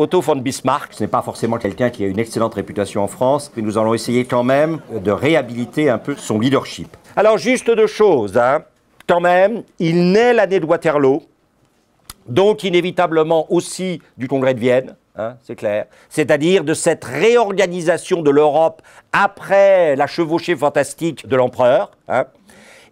Otto von Bismarck. Ce n'est pas forcément quelqu'un qui a une excellente réputation en France, mais nous allons essayer quand même de réhabiliter un peu son leadership. Alors juste deux choses, hein. quand même, il naît l'année de Waterloo, donc inévitablement aussi du Congrès de Vienne. Hein, c'est clair. C'est-à-dire de cette réorganisation de l'Europe après la chevauchée fantastique de l'empereur. Hein.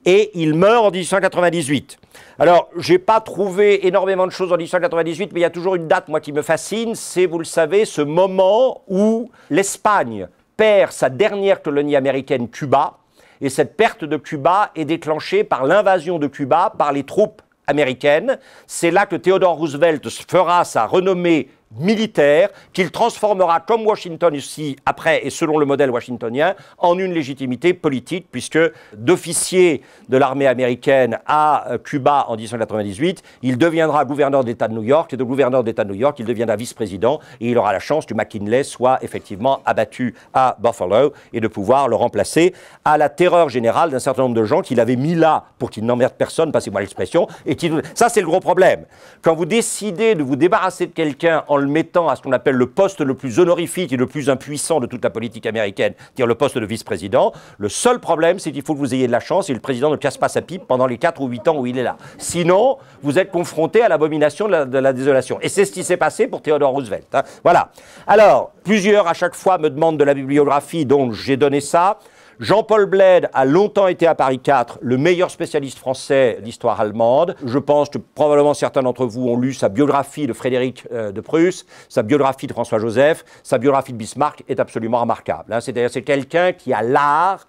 Et il meurt en 1898. Alors, je n'ai pas trouvé énormément de choses en 1898, mais il y a toujours une date, moi, qui me fascine, c'est, vous le savez, ce moment où l'Espagne perd sa dernière colonie américaine, Cuba, et cette perte de Cuba est déclenchée par l'invasion de Cuba par les troupes américaines. C'est là que Theodore Roosevelt fera sa renommée militaire qu'il transformera, comme Washington ici après et selon le modèle washingtonien, en une légitimité politique, puisque d'officier de l'armée américaine à euh, Cuba en 1998, il deviendra gouverneur d'État de New York, et de gouverneur d'État de New York, il deviendra vice-président, et il aura la chance que McKinley soit effectivement abattu à Buffalo, et de pouvoir le remplacer à la terreur générale d'un certain nombre de gens qu'il avait mis là pour qu'il n'emmerde personne, passez-moi l'expression, et qui... Ça, c'est le gros problème. Quand vous décidez de vous débarrasser de quelqu'un en le mettant à ce qu'on appelle le poste le plus honorifique et le plus impuissant de toute la politique américaine, c'est-à-dire le poste de vice-président. Le seul problème, c'est qu'il faut que vous ayez de la chance et le président ne casse pas sa pipe pendant les 4 ou 8 ans où il est là. Sinon, vous êtes confronté à l'abomination de, la, désolation. Et c'est ce qui s'est passé pour Theodore Roosevelt. Hein. Voilà. Alors, plusieurs à chaque fois me demandent de la bibliographie, dont j'ai donné ça. Jean-Paul Bled a longtemps été à Paris 4 le meilleur spécialiste français d'histoire allemande. Je pense que probablement certains d'entre vous ont lu sa biographie de Frédéric euh, de Prusse, sa biographie de François-Joseph, sa biographie de Bismarck est absolument remarquable. Hein. C'est-à-dire c'est quelqu'un qui a l'art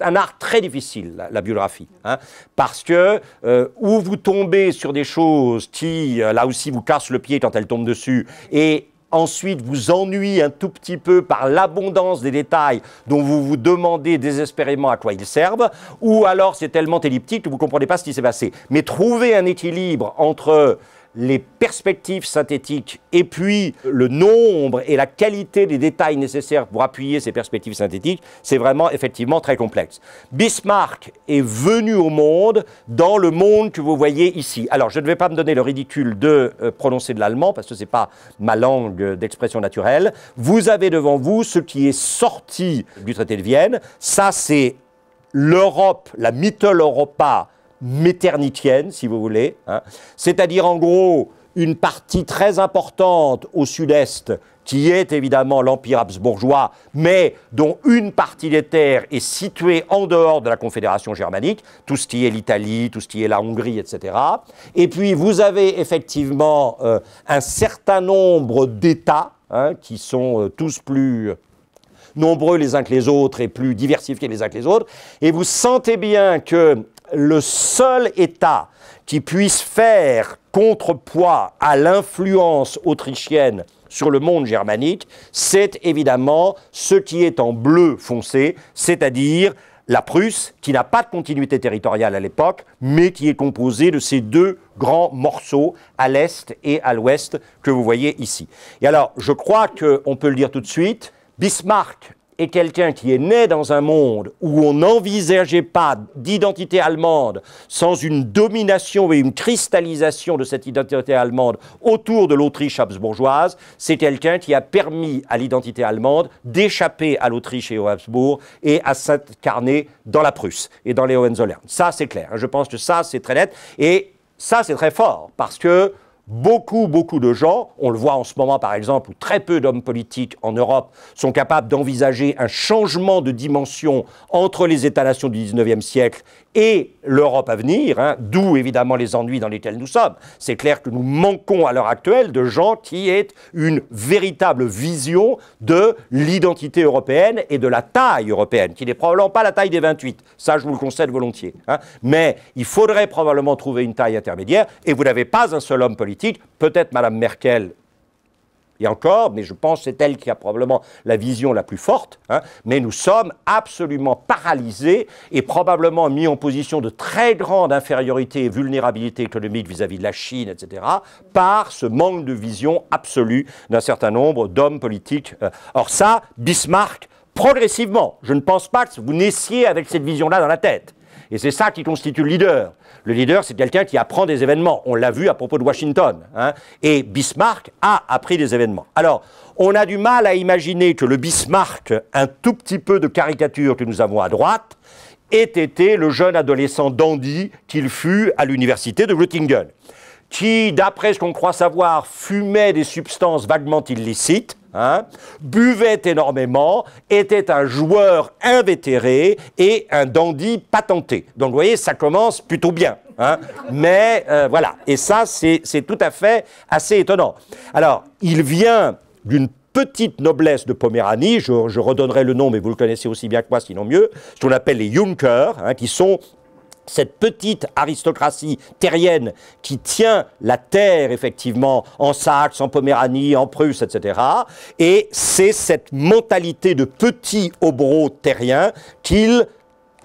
un art très difficile, la, biographie, hein. parce que euh, où vous tombez sur des choses qui, euh, là aussi, vous cassent le pied quand elles tombent dessus, et ensuite vous ennuie un tout petit peu par l'abondance des détails dont vous vous demandez désespérément à quoi ils servent, ou alors c'est tellement elliptique que vous ne comprenez pas ce qui s'est passé. Mais trouver un équilibre entre les perspectives synthétiques et puis le nombre et la qualité des détails nécessaires pour appuyer ces perspectives synthétiques, c'est vraiment effectivement très complexe. Bismarck est venu au monde dans le monde que vous voyez ici. Alors, je ne vais pas me donner le ridicule de euh, prononcer de l'allemand parce que ce n'est pas ma langue d'expression naturelle. Vous avez devant vous ce qui est sorti du traité de Vienne. Ça, c'est l'Europe, la Mittel Europa méternitienne, si vous voulez, hein. c'est-à-dire en gros une partie très importante au sud-est qui est évidemment l'Empire habsbourgeois, mais dont une partie des terres est située en dehors de la Confédération germanique, tout ce qui est l'Italie, tout ce qui est la Hongrie, etc. Et puis vous avez effectivement euh, un certain nombre d'États hein, qui sont euh, tous plus nombreux les uns que les autres et plus diversifiés les uns que les autres. Et vous sentez bien que le seul État qui puisse faire contrepoids à l'influence autrichienne sur le monde germanique, c'est évidemment ce qui est en bleu foncé, c'est-à-dire la Prusse, qui n'a pas de continuité territoriale à l'époque, mais qui est composée de ces deux grands morceaux à l'est et à l'ouest que vous voyez ici. Et alors, je crois qu'on peut le dire tout de suite, Bismarck est quelqu'un qui est né dans un monde où on n'envisageait pas d'identité allemande sans une domination et une cristallisation de cette identité allemande autour de l'Autriche habsbourgeoise, c'est quelqu'un qui a permis à l'identité allemande d'échapper à l'Autriche et au Habsbourg et à s'incarner dans la Prusse et dans les Hohenzollern. Ça, c'est clair. Hein. Je pense que ça, c'est très net. Et ça, c'est très fort parce que beaucoup, beaucoup de gens, on le voit en ce moment par exemple, où très peu d'hommes politiques en Europe sont capables d'envisager un changement de dimension entre les États-nations du 19e siècle et l'Europe à venir, hein, d'où évidemment les ennuis dans lesquels nous sommes. C'est clair que nous manquons à l'heure actuelle de gens qui aient une véritable vision de l'identité européenne et de la taille européenne, qui n'est probablement pas la taille des 28, ça je vous le concède volontiers. Hein. Mais il faudrait probablement trouver une taille intermédiaire, et vous n'avez pas un seul homme politique peut-être Mme Merkel et encore, mais je pense que c'est elle qui a probablement la vision la plus forte, hein. mais nous sommes absolument paralysés et probablement mis en position de très grande infériorité et vulnérabilité économique vis-à-vis de la Chine, etc., par ce manque de vision absolue d'un certain nombre d'hommes politiques. Euh. Or ça, Bismarck, progressivement, je ne pense pas que vous naissiez avec cette vision-là dans la tête. Et c'est ça qui constitue le leader. Le leader, c'est quelqu'un qui apprend des événements. On l'a vu à propos de Washington. Hein. Et Bismarck a appris des événements. Alors, on a du mal à imaginer que le Bismarck, un tout petit peu de caricature que nous avons à droite, ait été le jeune adolescent dandy qu'il fut à l'université de Göttingen qui, d'après ce qu'on croit savoir, fumait des substances vaguement illicites, hein, buvait énormément, était un joueur invétéré et un dandy patenté. Donc vous voyez, ça commence plutôt bien. Hein. mais euh, voilà, et ça c'est tout à fait assez étonnant. Alors, il vient d'une petite noblesse de Poméranie, je, redonnerai le nom, mais vous le connaissez aussi bien que moi, sinon mieux, ce qu'on appelle les Junkers, hein, qui sont cette petite aristocratie terrienne qui tient la terre, effectivement, en Saxe, en Poméranie, en Prusse, etc. Et c'est cette mentalité de petit obro terrien qu'il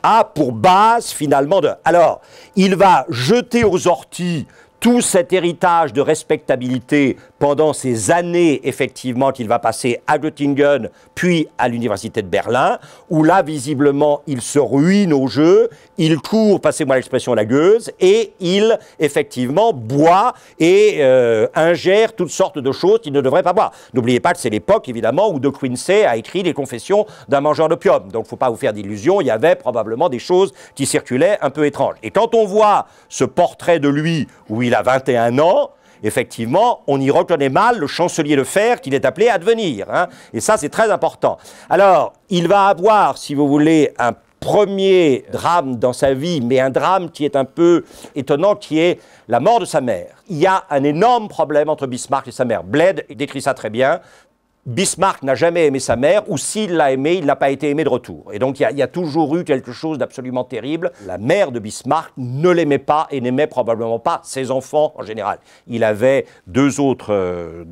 a pour base, finalement, de... Alors, il va jeter aux orties tout cet héritage de respectabilité pendant ces années, effectivement, qu'il va passer à Göttingen, puis à l'Université de Berlin, où là, visiblement, il se ruine au jeu, il court, passez-moi l'expression la gueuse, et il, effectivement, boit et euh, ingère toutes sortes de choses qu'il ne devrait pas boire. N'oubliez pas que c'est l'époque, évidemment, où De Quincey a écrit les confessions d'un mangeur d'opium. Donc, il ne faut pas vous faire d'illusions, il y avait probablement des choses qui circulaient un peu étranges. Et quand on voit ce portrait de lui, où il a 21 ans, effectivement, on y reconnaît mal le chancelier de fer qu'il est appelé à devenir. Hein. et ça, c'est très important. Alors, il va avoir, si vous voulez, un premier drame dans sa vie, mais un drame qui est un peu étonnant, qui est la mort de sa mère. Il y a un énorme problème entre Bismarck et sa mère. Bled décrit ça très bien. Bismarck n'a jamais aimé sa mère, ou s'il l'a aimé, il n'a pas été aimé de retour. Et donc il y, a toujours eu quelque chose d'absolument terrible. La mère de Bismarck ne l'aimait pas et n'aimait probablement pas ses enfants en général. Il avait deux autres euh,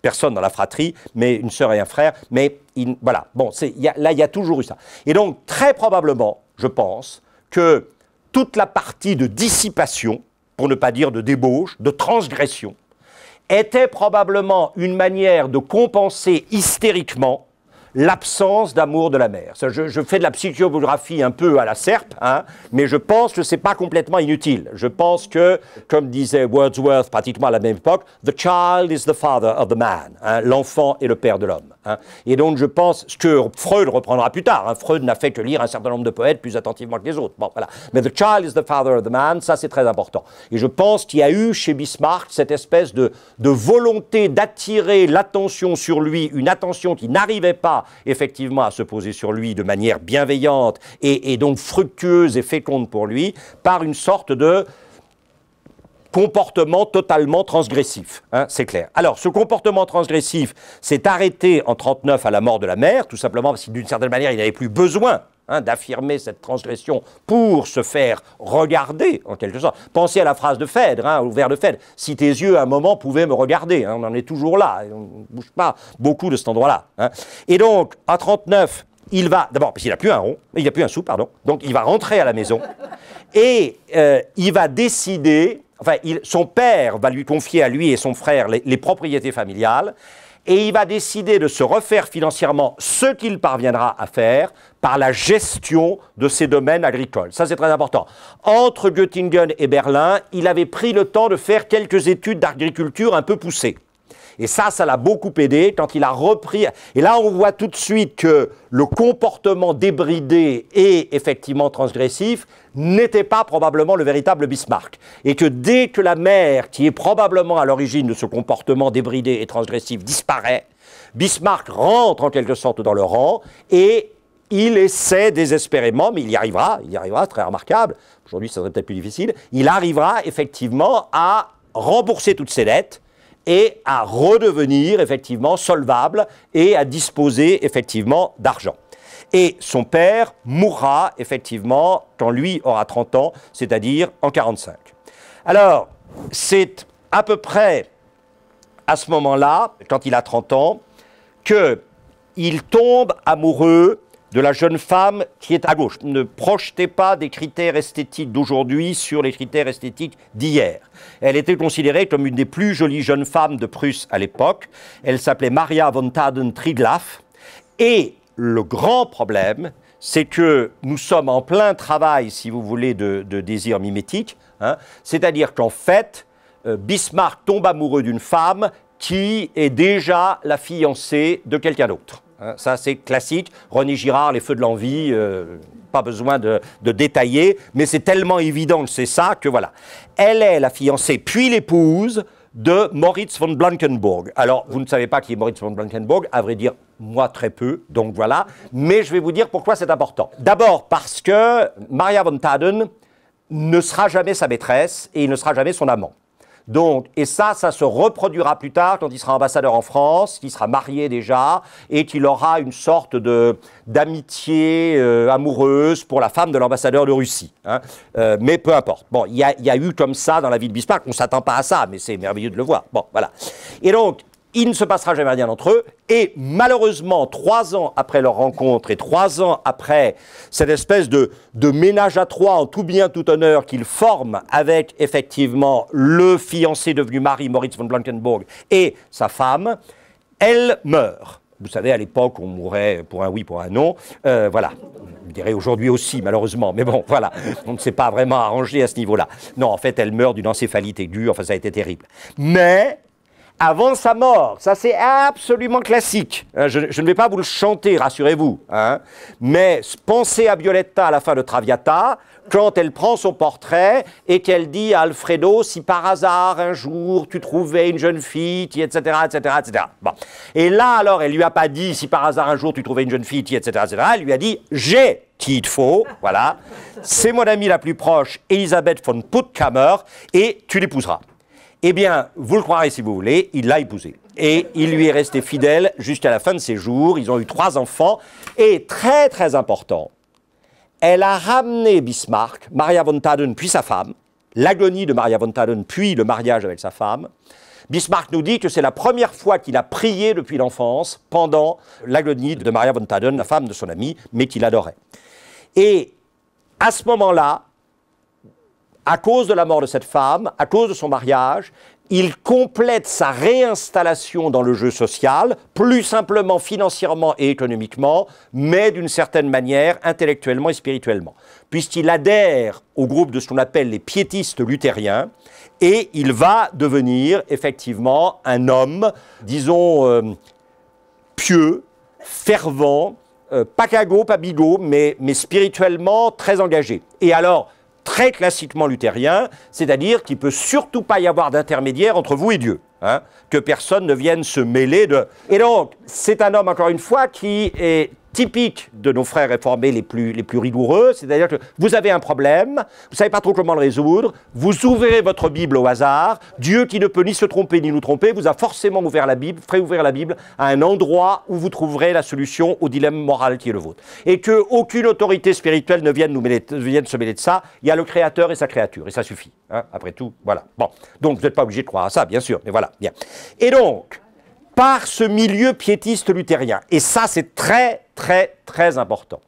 personnes dans la fratrie, mais une sœur et un frère. Mais voilà, bon, là il y a toujours eu ça. Et donc très probablement, je pense, que toute la partie de dissipation, pour ne pas dire de débauche, de transgression, était probablement une manière de compenser hystériquement l'absence d'amour de la mère. Je, fais de la psychographie un peu à la serpe, hein, mais je pense que ce n'est pas complètement inutile. Je pense que, comme disait Wordsworth pratiquement à la même époque, The child is the father of the man. Hein, l'enfant est le père de l'homme. Hein. Et donc je pense, ce que Freud reprendra plus tard, Freud n'a fait que lire un certain nombre de poètes plus attentivement que les autres. Mais The child is the father of the man, ça c'est très important. Et je pense qu'il y a eu chez Bismarck cette espèce de volonté d'attirer l'attention sur lui, une attention qui n'arrivait pas effectivement à se poser sur lui de manière bienveillante et, donc fructueuse et féconde pour lui, par une sorte de comportement totalement transgressif, hein, c'est clair. Alors, ce comportement transgressif s'est arrêté en 39 à la mort de la mère, tout simplement parce que d'une certaine manière, il n'avait plus besoin hein, d'affirmer cette transgression pour se faire regarder, en quelque sorte. Pensez à la phrase de Phèdre, hein, au vers de Phèdre, « Si tes yeux, à un moment, pouvaient me regarder », on en est toujours là, on ne bouge pas beaucoup de cet endroit-là. Et donc, à 39, il va, d'abord, parce qu'il n'a plus un rond, il n'a plus un sou, pardon, donc il va rentrer à la maison, et euh, il va décider, enfin, son père va lui confier à lui et son frère les propriétés familiales, et il va décider de se refaire financièrement ce qu'il parviendra à faire par la gestion de ses domaines agricoles. Ça, c'est très important. Entre Göttingen et Berlin, il avait pris le temps de faire quelques études d'agriculture un peu poussées. Et ça, ça l'a beaucoup aidé quand il a repris. Et là, on voit tout de suite que le comportement débridé et effectivement transgressif n'était pas probablement le véritable Bismarck. Et que dès que la mère, qui est probablement à l'origine de ce comportement débridé et transgressif, disparaît, Bismarck rentre en quelque sorte dans le rang et il essaie désespérément, mais il y arrivera, il y arrivera, très remarquable, aujourd'hui ça serait peut-être plus difficile, il arrivera effectivement à rembourser toutes ses dettes, et à redevenir effectivement solvable et à disposer effectivement d'argent. Et son père mourra effectivement quand lui aura 30 ans, c'est-à-dire en 45. Alors, c'est à peu près à ce moment-là, quand il a 30 ans, qu'il tombe amoureux de la jeune femme qui est à gauche. Ne projetez pas des critères esthétiques d'aujourd'hui sur les critères esthétiques d'hier. Elle était considérée comme une des plus jolies jeunes femmes de Prusse à l'époque. Elle s'appelait Maria von Taden-Triglaff. Et le grand problème, c'est que nous sommes en plein travail, si vous voulez, de, désir mimétique. Hein. C'est-à-dire qu'en fait, euh, Bismarck tombe amoureux d'une femme qui est déjà la fiancée de quelqu'un d'autre. Hein. ça, c'est classique. René Girard, Les Feux de l'Envie, euh, pas besoin de, de détailler, mais c'est tellement évident que c'est ça que voilà. Elle est la fiancée, puis l'épouse de Moritz von Blankenburg. Alors, vous ne savez pas qui est Moritz von Blankenburg, à vrai dire, moi très peu, donc voilà. Mais je vais vous dire pourquoi c'est important. D'abord parce que Maria von Taden ne sera jamais sa maîtresse et il ne sera jamais son amant. Donc, et ça, ça se reproduira plus tard quand il sera ambassadeur en France, qu'il sera marié déjà, et qu'il aura une sorte de d'amitié euh, amoureuse pour la femme de l'ambassadeur de Russie. Hein. Euh, mais peu importe. Bon, il y, y a, eu comme ça dans la vie de Bismarck, on ne s'attend pas à ça, mais c'est merveilleux de le voir. Bon, voilà. Et donc, il ne se passera jamais rien entre eux. Et malheureusement, trois ans après leur rencontre et trois ans après cette espèce de, ménage à trois en tout bien, tout honneur qu'ils forment avec effectivement le fiancé devenu mari, Moritz von Blankenburg, et sa femme, elle meurt. Vous savez, à l'époque, on mourait pour un oui, pour un non. Euh, voilà. Vous dirais aujourd'hui aussi, malheureusement. Mais bon, voilà. On ne s'est pas vraiment arrangé à ce niveau-là. Non, en fait, elle meurt d'une encéphalite aiguë. Enfin, ça a été terrible. Mais avant sa mort. Ça, c'est absolument classique. Hein, je, ne vais pas vous le chanter, rassurez-vous. Hein. Mais pensez à Violetta à la fin de Traviata, quand elle prend son portrait et qu'elle dit à Alfredo si par hasard un jour tu trouvais une jeune fille, etc., etc., etc. Et là, alors, elle lui a pas dit si par hasard un jour tu trouvais une jeune fille, etc., etc. Elle lui a dit j'ai qui il faut, voilà. C'est mon amie la plus proche, Elisabeth von Puttkamer, et tu l'épouseras. Eh bien, vous le croirez si vous voulez, il l'a épousée. Et il lui est resté fidèle jusqu'à la fin de ses jours. Ils ont eu trois enfants. Et très, très important, elle a ramené Bismarck, Maria von Taden, puis sa femme, l'agonie de Maria von Taden, puis le mariage avec sa femme. Bismarck nous dit que c'est la première fois qu'il a prié depuis l'enfance pendant l'agonie de Maria von Taden, la femme de son ami, mais qu'il adorait. Et à ce moment-là, à cause de la mort de cette femme, à cause de son mariage, il complète sa réinstallation dans le jeu social, plus simplement financièrement et économiquement, mais d'une certaine manière intellectuellement et spirituellement, puisqu'il adhère au groupe de ce qu'on appelle les piétistes luthériens, et il va devenir effectivement un homme, disons, euh, pieux, fervent, euh, pas cagot, pas bigot, mais, mais spirituellement très engagé. Et alors, très classiquement luthérien, c'est-à-dire qu'il ne peut surtout pas y avoir d'intermédiaire entre vous et Dieu. Hein, que personne ne vienne se mêler de... Et donc, c'est un homme, encore une fois, qui est typique de nos frères réformés les plus, les plus rigoureux, c'est-à-dire que vous avez un problème, vous ne savez pas trop comment le résoudre, vous ouvrez votre Bible au hasard, Dieu qui ne peut ni se tromper ni nous tromper, vous a forcément ouvert la Bible, fait ouvrir la Bible à un endroit où vous trouverez la solution au dilemme moral qui est le vôtre. Et que aucune autorité spirituelle ne vienne, nous vienne se mêler de ça, il y a le Créateur et sa créature, et ça suffit. Hein, après tout, voilà. Bon, donc vous n'êtes pas obligé de croire à ça, bien sûr, mais voilà, bien. Et donc, par ce milieu piétiste luthérien. Et ça, c'est très, très, très important.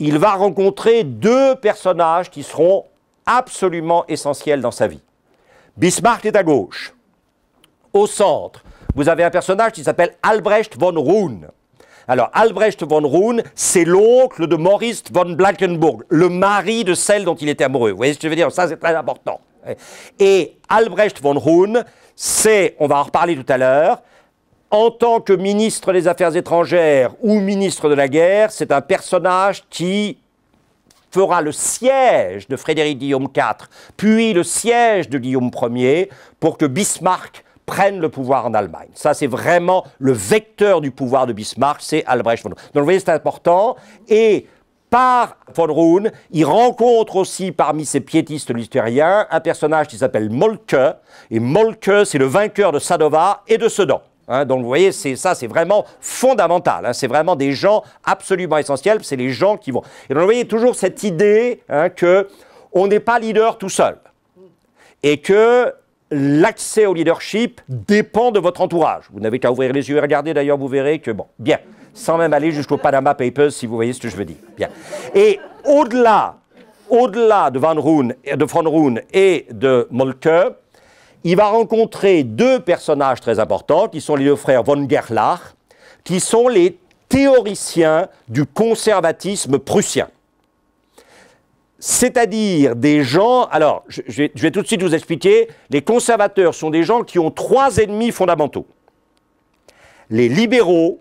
Il va rencontrer deux personnages qui seront absolument essentiels dans sa vie. Bismarck est à gauche. Au centre, vous avez un personnage qui s'appelle Albrecht von Roon. Alors, Albrecht von Roon, c'est l'oncle de Maurice von Blankenburg, le mari de celle dont il était amoureux. Vous voyez ce que je veux dire Ça, c'est très important. Et Albrecht von Roon, c'est, on va en reparler tout à l'heure, en tant que ministre des Affaires étrangères ou ministre de la guerre, c'est un personnage qui fera le siège de Frédéric Guillaume IV, puis le siège de Guillaume Ier, pour que Bismarck prenne le pouvoir en Allemagne. Ça, c'est vraiment le vecteur du pouvoir de Bismarck, c'est Albrecht von Roon. Donc, vous voyez, c'est important. Et par von Roon, il rencontre aussi parmi ses piétistes luthériens un personnage qui s'appelle Molke. Et Molke, c'est le vainqueur de Sadova et de Sedan. Hein, donc vous voyez, c'est ça, c'est vraiment fondamental. Hein. c'est vraiment des gens absolument essentiels. C'est les gens qui vont. Et donc vous voyez toujours cette idée hein, que on n'est pas leader tout seul et que l'accès au leadership dépend de votre entourage. Vous n'avez qu'à ouvrir les yeux et regarder. D'ailleurs, vous verrez que bon, bien, sans même aller jusqu'au Panama Papers, si vous voyez ce que je veux dire. Bien. Et au-delà, au-delà de Van Roon, de Van Roon et de Molke, il va rencontrer deux personnages très importants, qui sont les deux frères von Gerlach, qui sont les théoriciens du conservatisme prussien. C'est-à-dire des gens, alors je, vais, tout de suite vous expliquer, les conservateurs sont des gens qui ont trois ennemis fondamentaux. Les libéraux,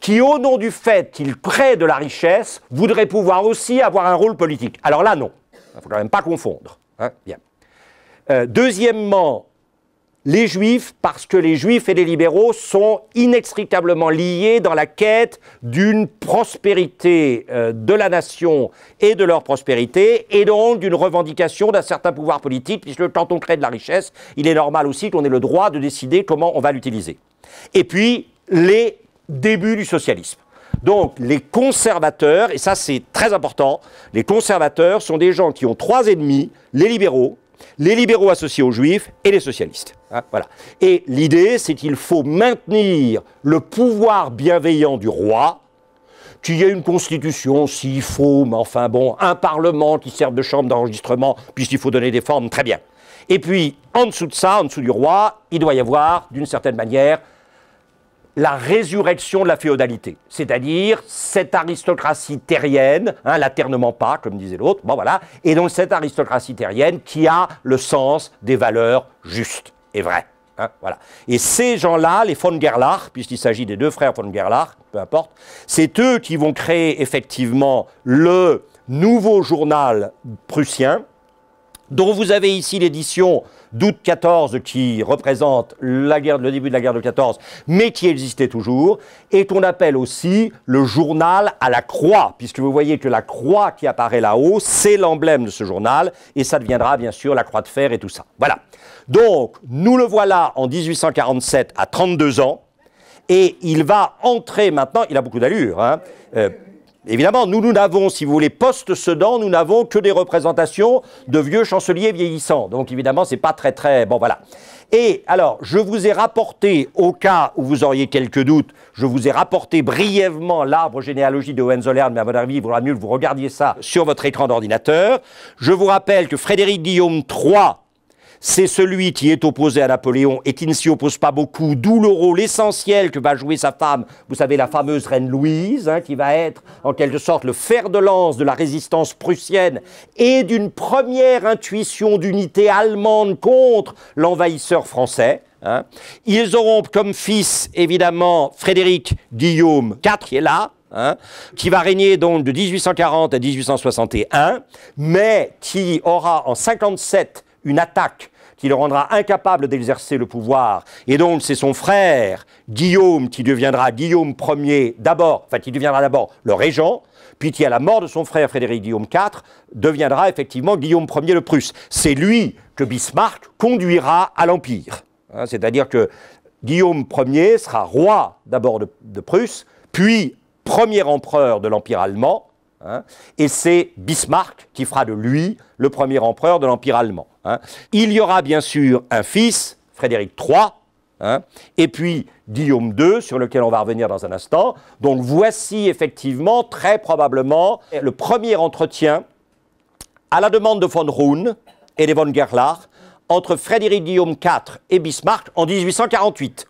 qui au nom du fait qu'ils créent de la richesse, voudraient pouvoir aussi avoir un rôle politique. Alors là, non, il ne faut quand même pas confondre. Hein, bien. Euh, deuxièmement, les juifs, parce que les juifs et les libéraux sont inextricablement liés dans la quête d'une prospérité euh, de la nation et de leur prospérité, et donc d'une revendication d'un certain pouvoir politique, puisque quand on crée de la richesse, il est normal aussi qu'on ait le droit de décider comment on va l'utiliser. Et puis, les débuts du socialisme. Donc les conservateurs, et ça c'est très important, les conservateurs sont des gens qui ont trois ennemis, les libéraux, les libéraux associés aux juifs et les socialistes. Hein, voilà. Et l'idée, c'est qu'il faut maintenir le pouvoir bienveillant du roi, qu'il y ait une constitution, s'il faut, mais enfin bon, un parlement qui serve de chambre d'enregistrement, puisqu'il faut donner des formes, très bien. Et puis, en dessous de ça, en dessous du roi, il doit y avoir, d'une certaine manière, la résurrection de la féodalité, c'est-à-dire cette aristocratie terrienne, hein, pas, comme disait l'autre, voilà, et donc cette aristocratie terrienne qui a le sens des valeurs justes et vraies. Hein, voilà. Et ces gens-là, les von Gerlach, puisqu'il s'agit des deux frères von Gerlach, peu importe, c'est eux qui vont créer effectivement le nouveau journal prussien, dont vous avez ici l'édition d'août 14 qui représente la guerre, le début de la guerre de 14, mais qui existait toujours, et qu'on appelle aussi le journal à la croix, puisque vous voyez que la croix qui apparaît là-haut, c'est l'emblème de ce journal, et ça deviendra bien sûr la croix de fer et tout ça. Voilà. Donc, nous le voilà en 1847 à 32 ans, et il va entrer maintenant, il a beaucoup d'allure, hein, euh, Évidemment, nous, nous n'avons, si vous voulez, post-Sedan, nous n'avons que des représentations de vieux chanceliers vieillissants. Donc, évidemment, c'est pas très, très... Bon, voilà. Et alors, je vous ai rapporté, au cas où vous auriez quelques doutes, je vous ai rapporté brièvement l'arbre généalogique de Hohenzollern, mais à votre avis, il vaudra mieux que vous regardiez ça sur votre écran d'ordinateur. Je vous rappelle que Frédéric Guillaume III c'est celui qui est opposé à Napoléon et qui ne s'y oppose pas beaucoup, d'où le rôle essentiel que va jouer sa femme, vous savez, la fameuse reine Louise, hein, qui va être en quelque sorte le fer de lance de la résistance prussienne et d'une première intuition d'unité allemande contre l'envahisseur français. Hein. Ils auront comme fils, évidemment, Frédéric Guillaume IV, qui est là, hein, qui va régner donc de 1840 à 1861, mais qui aura en 57 une attaque qui le rendra incapable d'exercer le pouvoir. Et donc c'est son frère, Guillaume, qui deviendra Guillaume Ier d'abord, enfin qui deviendra d'abord le régent, puis qui à la mort de son frère Frédéric Guillaume IV deviendra effectivement Guillaume Ier le Prusse. C'est lui que Bismarck conduira à l'Empire. Hein, c'est-à-dire que Guillaume Ier sera roi d'abord de, Prusse, puis premier empereur de l'Empire allemand, hein, et c'est Bismarck qui fera de lui le premier empereur de l'Empire allemand. Hein. Il y aura bien sûr un fils, Frédéric III, hein, et puis Guillaume II, sur lequel on va revenir dans un instant. Donc voici effectivement, très probablement, le premier entretien à la demande de von Roon et de von Gerlach entre Frédéric Guillaume IV et Bismarck en 1848.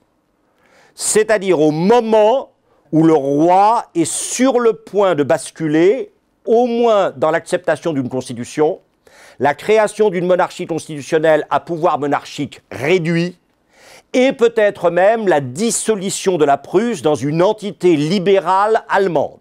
C'est-à-dire au moment où le roi est sur le point de basculer, au moins dans l'acceptation d'une constitution, la création d'une monarchie constitutionnelle à pouvoir monarchique réduit, et peut-être même la dissolution de la Prusse dans une entité libérale allemande.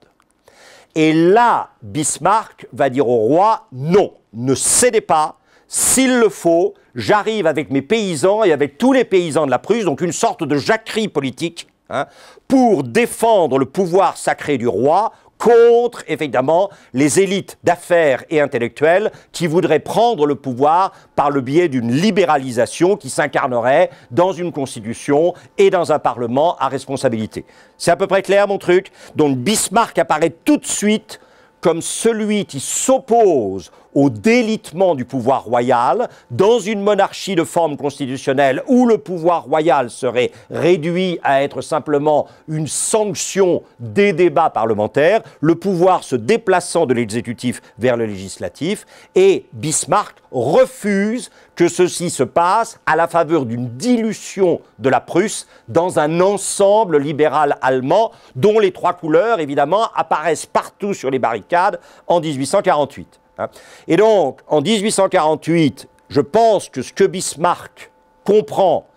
Et là, Bismarck va dire au roi, non, ne cédez pas, s'il le faut, j'arrive avec mes paysans et avec tous les paysans de la Prusse, donc une sorte de jacquerie politique, hein, pour défendre le pouvoir sacré du roi contre, évidemment, les élites d'affaires et intellectuelles qui voudraient prendre le pouvoir par le biais d'une libéralisation qui s'incarnerait dans une constitution et dans un parlement à responsabilité. C'est à peu près clair mon truc Donc Bismarck apparaît tout de suite comme celui qui s'oppose au délitement du pouvoir royal, dans une monarchie de forme constitutionnelle où le pouvoir royal serait réduit à être simplement une sanction des débats parlementaires, le pouvoir se déplaçant de l'exécutif vers le législatif, et Bismarck refuse que ceci se passe à la faveur d'une dilution de la Prusse dans un ensemble libéral allemand dont les trois couleurs, évidemment, apparaissent partout sur les barricades en 1848. Hein. Et donc, en 1848, je pense que ce que Bismarck comprend,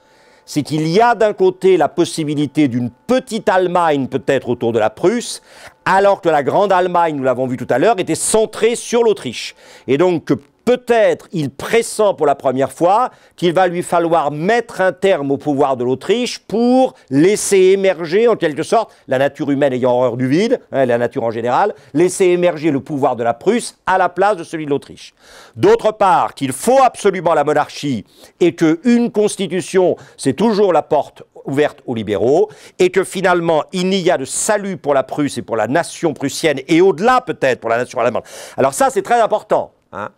c'est qu'il y a d'un côté la possibilité d'une petite Allemagne peut-être autour de la Prusse, alors que la grande Allemagne, nous l'avons vu tout à l'heure, était centrée sur l'Autriche. Et donc peut-être il pressent pour la première fois qu'il va lui falloir mettre un terme au pouvoir de l'Autriche pour laisser émerger, en quelque sorte, la nature humaine ayant horreur du vide, hein, la nature en général, laisser émerger le pouvoir de la Prusse à la place de celui de l'Autriche. D'autre part, qu'il faut absolument la monarchie et qu'une constitution, c'est toujours la porte ouverte aux libéraux, et que finalement, il n'y a de salut pour la Prusse et pour la nation prussienne, et au-delà peut-être pour la nation allemande. Alors ça, c'est très important. Hein.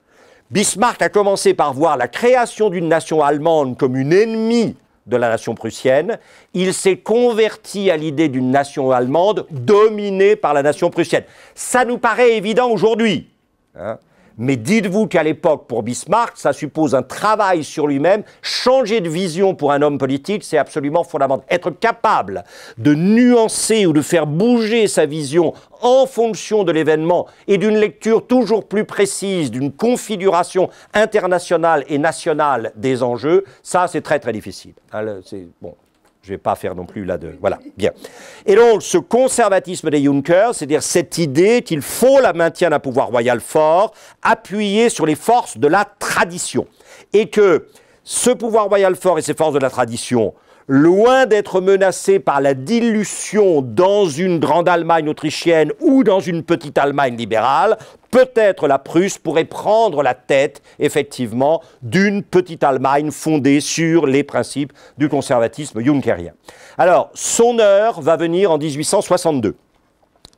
Bismarck a commencé par voir la création d'une nation allemande comme une ennemie de la nation prussienne. Il s'est converti à l'idée d'une nation allemande dominée par la nation prussienne. Ça nous paraît évident aujourd'hui. Hein. Mais dites-vous qu'à l'époque, pour Bismarck, ça suppose un travail sur lui-même. Changer de vision pour un homme politique, c'est absolument fondamental. Être capable de nuancer ou de faire bouger sa vision en fonction de l'événement et d'une lecture toujours plus précise, d'une configuration internationale et nationale des enjeux, ça, c'est très très difficile. Ah, bon. Je ne vais pas faire non plus là de... Voilà, bien. Et donc, ce conservatisme des Junkers, c'est-à-dire cette idée qu'il faut la maintien d'un pouvoir royal fort, appuyé sur les forces de la tradition. Et que ce pouvoir royal fort et ces forces de la tradition loin d'être menacée par la dilution dans une grande Allemagne autrichienne ou dans une petite Allemagne libérale, peut-être la Prusse pourrait prendre la tête, effectivement, d'une petite Allemagne fondée sur les principes du conservatisme junkerien. Alors, son heure va venir en 1862.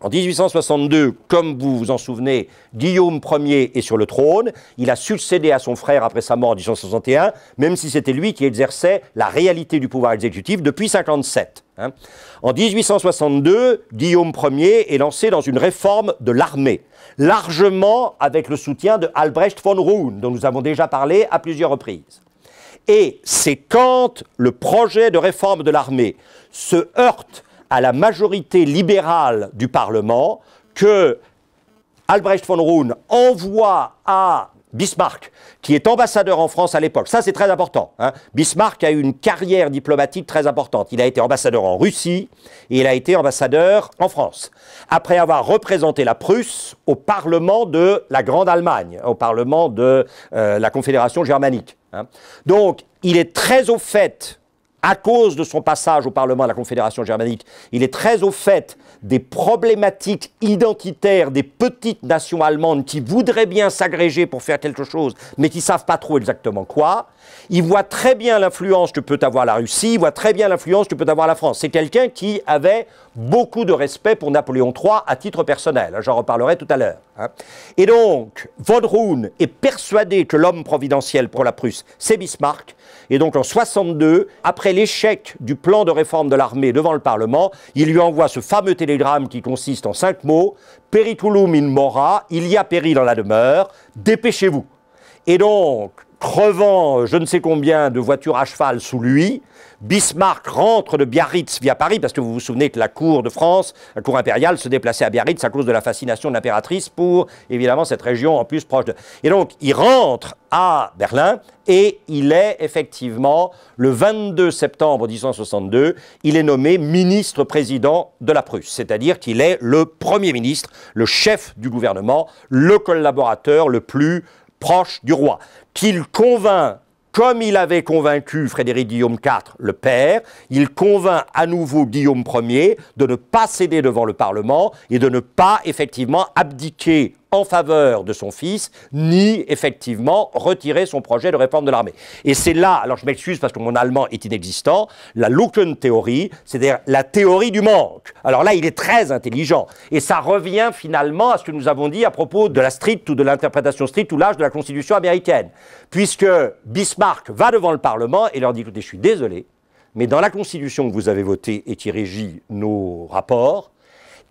En 1862, comme vous vous en souvenez, Guillaume Ier est sur le trône. Il a succédé à son frère après sa mort en 1861, même si c'était lui qui exerçait la réalité du pouvoir exécutif depuis 1957. Hein. En 1862, Guillaume Ier est lancé dans une réforme de l'armée, largement avec le soutien de Albrecht von Roon, dont nous avons déjà parlé à plusieurs reprises. Et c'est quand le projet de réforme de l'armée se heurte à la majorité libérale du Parlement que Albrecht von Roon envoie à Bismarck, qui est ambassadeur en France à l'époque, ça c'est très important. Hein. Bismarck a eu une carrière diplomatique très importante. Il a été ambassadeur en Russie et il a été ambassadeur en France. Après avoir représenté la Prusse au Parlement de la Grande Allemagne, au Parlement de euh, la Confédération germanique. Hein. Donc il est très au fait à cause de son passage au Parlement de la Confédération germanique, il est très au fait des problématiques identitaires des petites nations allemandes qui voudraient bien s'agréger pour faire quelque chose, mais qui ne savent pas trop exactement quoi. Il voit très bien l'influence que peut avoir la Russie, il voit très bien l'influence que peut avoir la France. C'est quelqu'un qui avait beaucoup de respect pour Napoléon III à titre personnel. Hein, j'en reparlerai tout à l'heure. Hein. Et donc, von est persuadé que l'homme providentiel pour la Prusse, c'est Bismarck. Et donc en 62, après l'échec du plan de réforme de l'armée devant le Parlement, il lui envoie ce fameux télégramme qui consiste en cinq mots Peritulum in mora, il y a péri dans la demeure, dépêchez-vous. Et donc, crevant euh, je ne sais combien de voitures à cheval sous lui. Bismarck rentre de Biarritz via Paris, parce que vous vous souvenez que la cour de France, la cour impériale, se déplaçait à Biarritz à cause de la fascination de l'impératrice pour, évidemment, cette région en plus proche de... Et donc, il rentre à Berlin et il est effectivement, le 22 septembre 1862, il est nommé ministre-président de la Prusse, c'est-à-dire qu'il est le premier ministre, le chef du gouvernement, le collaborateur le plus proche du roi, qu'il convainc, comme il avait convaincu Frédéric Guillaume IV, le père, il convainc à nouveau Guillaume Ier de ne pas céder devant le Parlement et de ne pas effectivement abdiquer en faveur de son fils, ni effectivement retirer son projet de réforme de l'armée. Et c'est là, alors je m'excuse parce que mon allemand est inexistant, la théorie c'est-à-dire la théorie du manque. Alors là, il est très intelligent. Et ça revient finalement à ce que nous avons dit à propos de la stricte ou de l'interprétation stricte ou l'âge de la Constitution américaine. Puisque Bismarck va devant le Parlement et leur dit, écoutez, je suis désolé, mais dans la Constitution que vous avez votée et qui régit nos rapports,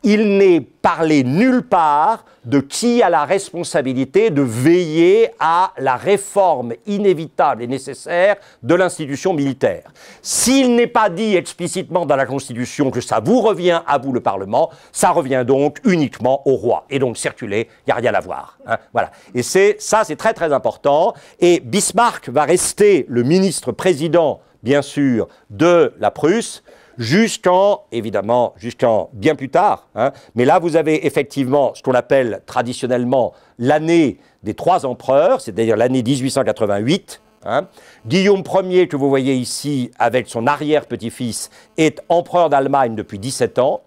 il n'est parlé nulle part de qui a la responsabilité de veiller à la réforme inévitable et nécessaire de l'institution militaire. S'il n'est pas dit explicitement dans la Constitution que ça vous revient à vous le Parlement, ça revient donc uniquement au roi. Et donc circuler, il n'y a rien à voir. Hein. voilà. Et c'est ça, c'est très très important. Et Bismarck va rester le ministre-président, bien sûr, de la Prusse jusqu'en, évidemment, jusqu'en bien plus tard. Hein. mais là, vous avez effectivement ce qu'on appelle traditionnellement l'année des trois empereurs, c'est-à-dire l'année 1888. Hein. Guillaume Ier, que vous voyez ici, avec son arrière-petit-fils, est empereur d'Allemagne depuis 17 ans.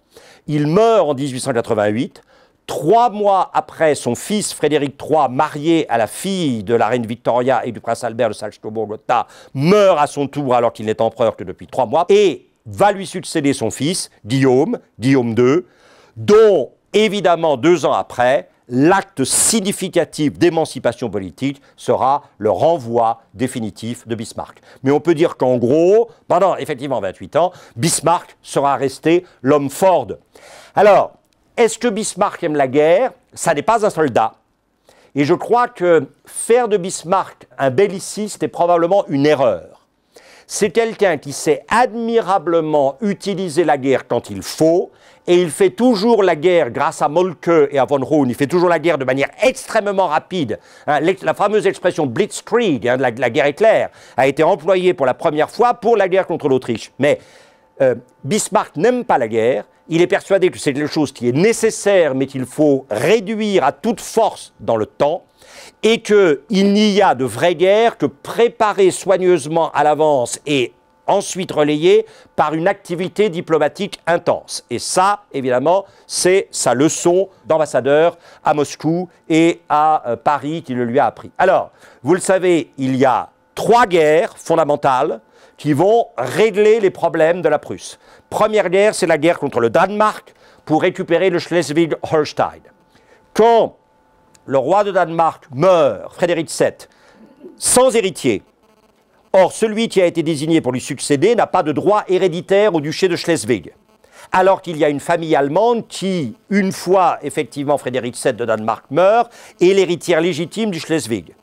Il meurt en 1888. Trois mois après, son fils Frédéric III, marié à la fille de la reine Victoria et du prince Albert de Saxe-Cobourg-Gotha, meurt à son tour alors qu'il n'est empereur que depuis trois mois. Et va lui succéder son fils, Guillaume, Guillaume II, dont, évidemment, deux ans après, l'acte significatif d'émancipation politique sera le renvoi définitif de Bismarck. Mais on peut dire qu'en gros, pendant effectivement 28 ans, Bismarck sera resté l'homme Ford. Alors, est-ce que Bismarck aime la guerre Ça n'est pas un soldat. Et je crois que faire de Bismarck un belliciste est probablement une erreur. C'est quelqu'un qui sait admirablement utiliser la guerre quand il faut, et il fait toujours la guerre grâce à Molke et à von Roon, il fait toujours la guerre de manière extrêmement rapide. Hein, la fameuse expression blitzkrieg, hein, la, guerre éclair, a été employée pour la première fois pour la guerre contre l'Autriche. Mais euh, Bismarck n'aime pas la guerre, il est persuadé que c'est quelque chose qui est nécessaire mais qu'il faut réduire à toute force dans le temps et qu'il n'y a de vraie guerre que préparée soigneusement à l'avance et ensuite relayée par une activité diplomatique intense. Et ça, évidemment, c'est sa leçon d'ambassadeur à Moscou et à euh, Paris qui le lui a appris. Alors, vous le savez, il y a trois guerres fondamentales qui vont régler les problèmes de la Prusse. Première guerre, c'est la guerre contre le Danemark pour récupérer le Schleswig-Holstein. Quand le roi de Danemark meurt, Frédéric VII, sans héritier. Or, celui qui a été désigné pour lui succéder n'a pas de droit héréditaire au duché de Schleswig. Alors qu'il y a une famille allemande qui, une fois effectivement Frédéric VII de Danemark meurt, est l'héritière légitime du Schleswig.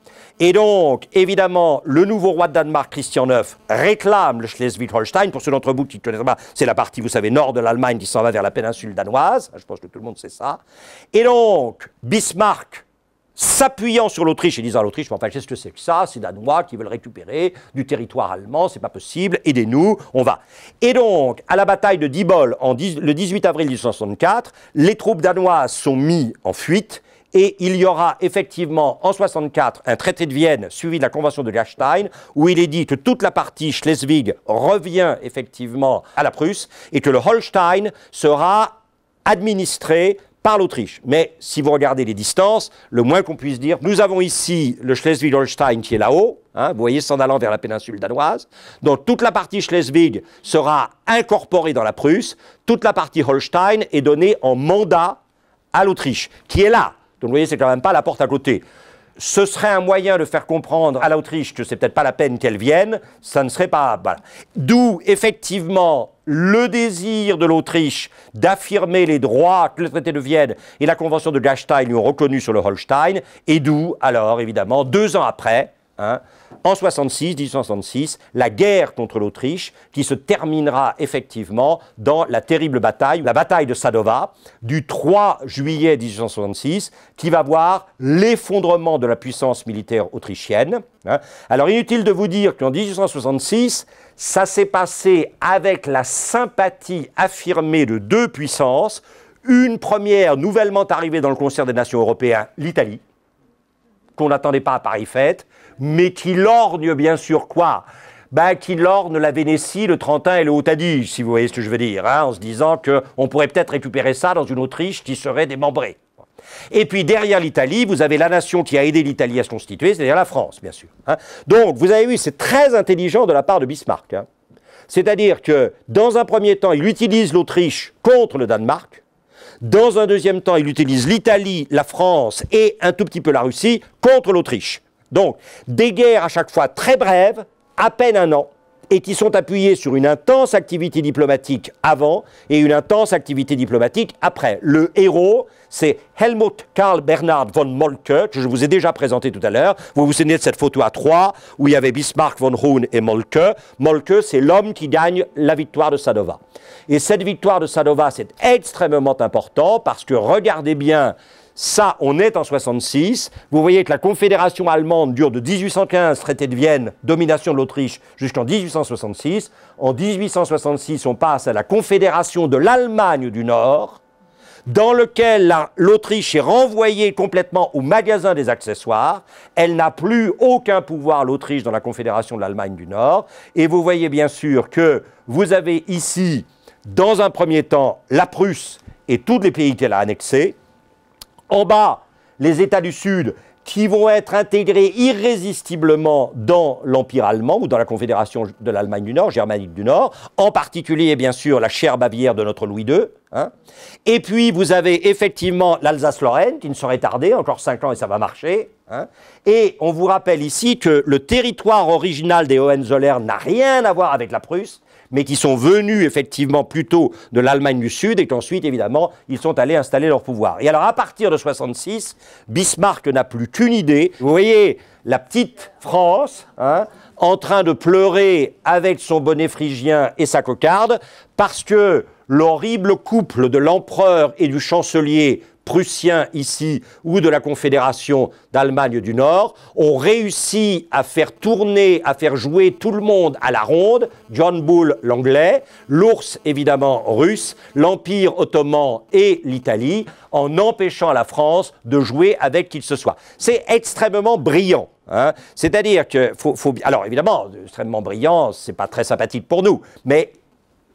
Et donc, évidemment, le nouveau roi de Danemark, Christian IX, réclame le Schleswig-Holstein. Pour ceux d'entre vous qui ne connaissent bah, pas, c'est la partie, vous savez, nord de l'Allemagne qui s'en va vers la péninsule danoise. Je pense que tout le monde sait ça. Et donc, Bismarck s'appuyant sur l'Autriche et disant à l'Autriche, enfin, qu'est-ce que c'est que ça C'est Danois qui veulent récupérer du territoire allemand, c'est pas possible, aidez-nous, on va. Et donc, à la bataille de Dibol, en le 18 avril 1864, les troupes danoises sont mises en fuite, et il y aura effectivement en 64 un traité de Vienne suivi de la convention de Gastein où il est dit que toute la partie Schleswig revient effectivement à la Prusse et que le Holstein sera administré par l'Autriche. Mais si vous regardez les distances, le moins qu'on puisse dire, nous avons ici le Schleswig-Holstein qui est là-haut, hein, vous voyez, s'en allant vers la péninsule danoise. Donc toute la partie Schleswig sera incorporée dans la Prusse, toute la partie Holstein est donnée en mandat à l'Autriche, qui est là. Donc vous voyez, c'est quand même pas la porte à côté ce serait un moyen de faire comprendre à l'Autriche que c'est peut-être pas la peine qu'elle vienne, ça ne serait pas. D'où effectivement le désir de l'Autriche d'affirmer les droits que le traité de Vienne et la convention de Gastein lui ont reconnus sur le Holstein, et d'où, alors, évidemment, deux ans après, hein, en 66, 1866, la guerre contre l'Autriche qui se terminera effectivement dans la terrible bataille, la bataille de Sadova, du 3 juillet 1866, qui va voir l'effondrement de la puissance militaire autrichienne. Hein. Alors inutile de vous dire qu'en 1866, ça s'est passé avec la sympathie affirmée de deux puissances, une première nouvellement arrivée dans le concert des nations européennes, l'Italie, qu'on n'attendait pas à Paris fête, mais qui lorgne bien sûr quoi bah, qui l'orne la Vénétie, le Trentin et le Haut-Adige, si vous voyez ce que je veux dire, hein, en se disant qu'on pourrait peut-être récupérer ça dans une Autriche qui serait démembrée. Et puis derrière l'Italie, vous avez la nation qui a aidé l'Italie à se constituer, c'est-à-dire la France, bien sûr. Hein. Donc, vous avez vu, c'est très intelligent de la part de Bismarck. Hein. C'est-à-dire que, dans un premier temps, il utilise l'Autriche contre le Danemark. Dans un deuxième temps, il utilise l'Italie, la France et un tout petit peu la Russie contre l'Autriche. Donc, des guerres à chaque fois très brèves, à peine un an, et qui sont appuyées sur une intense activité diplomatique avant et une intense activité diplomatique après. Le héros, c'est Helmut Karl Bernhard von Molke, que je vous ai déjà présenté tout à l'heure. Vous vous souvenez de cette photo à trois où il y avait Bismarck, von Roon et Molke. Moltke, c'est l'homme qui gagne la victoire de Sadova. Et cette victoire de Sadova, c'est extrêmement important, parce que regardez bien ça, on est en 66. Vous voyez que la Confédération allemande dure de 1815, traité de Vienne, domination de l'Autriche, jusqu'en 1866. En 1866, on passe à la Confédération de l'Allemagne du Nord, dans lequel l'Autriche est renvoyée complètement au magasin des accessoires. Elle n'a plus aucun pouvoir, l'Autriche, dans la Confédération de l'Allemagne du Nord. Et vous voyez bien sûr que vous avez ici, dans un premier temps, la Prusse et tous les pays qu'elle a annexés. En bas, les États du Sud qui vont être intégrés irrésistiblement dans l'Empire allemand ou dans la Confédération de l'Allemagne du Nord, germanique du Nord, en particulier bien sûr la chère Bavière de notre Louis II. Hein. Et puis vous avez effectivement l'Alsace-Lorraine qui ne saurait tarder, encore 5 ans et ça va marcher. Hein. Et on vous rappelle ici que le territoire original des Hohenzollern n'a rien à voir avec la Prusse, mais qui sont venus effectivement plutôt de l'Allemagne du Sud et qu'ensuite, évidemment, ils sont allés installer leur pouvoir. Et alors, à partir de 66, Bismarck n'a plus qu'une idée. Vous voyez la petite France, hein, en train de pleurer avec son bonnet phrygien et sa cocarde, parce que l'horrible couple de l'empereur et du chancelier prussiens ici ou de la Confédération d'Allemagne du Nord, ont réussi à faire tourner, à faire jouer tout le monde à la ronde, John Bull l'anglais, l'ours évidemment russe, l'Empire ottoman et l'Italie, en empêchant la France de jouer avec qui que ce soit. C'est extrêmement brillant. Hein. C'est-à-dire que faut, alors évidemment, extrêmement brillant, c'est pas très sympathique pour nous, mais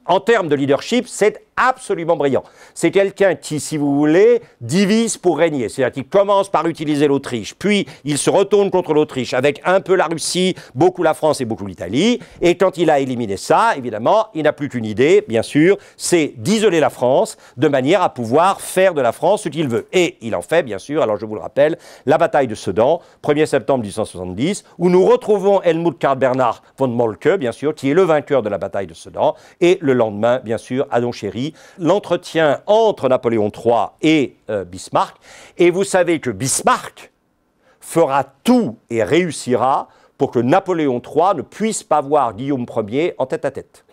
en termes de leadership, c'est absolument brillant. C'est quelqu'un qui, si vous voulez, divise pour régner. C'est-à-dire qu'il commence par utiliser l'Autriche, puis il se retourne contre l'Autriche avec un peu la Russie, beaucoup la France et beaucoup l'Italie. Et quand il a éliminé ça, évidemment, il n'a plus qu'une idée, bien sûr, c'est d'isoler la France de manière à pouvoir faire de la France ce qu'il veut. Et il en fait, bien sûr, alors je vous le rappelle, la bataille de Sedan, 1er septembre 1870, où nous retrouvons Helmut Karl Bernard von Molke, bien sûr, qui est le vainqueur de la bataille de Sedan, et le lendemain, bien sûr, Adon Chéry, l'entretien entre Napoléon III et euh, Bismarck. Et vous savez que Bismarck fera tout et réussira pour que Napoléon III ne puisse pas voir Guillaume Ier en tête à tête.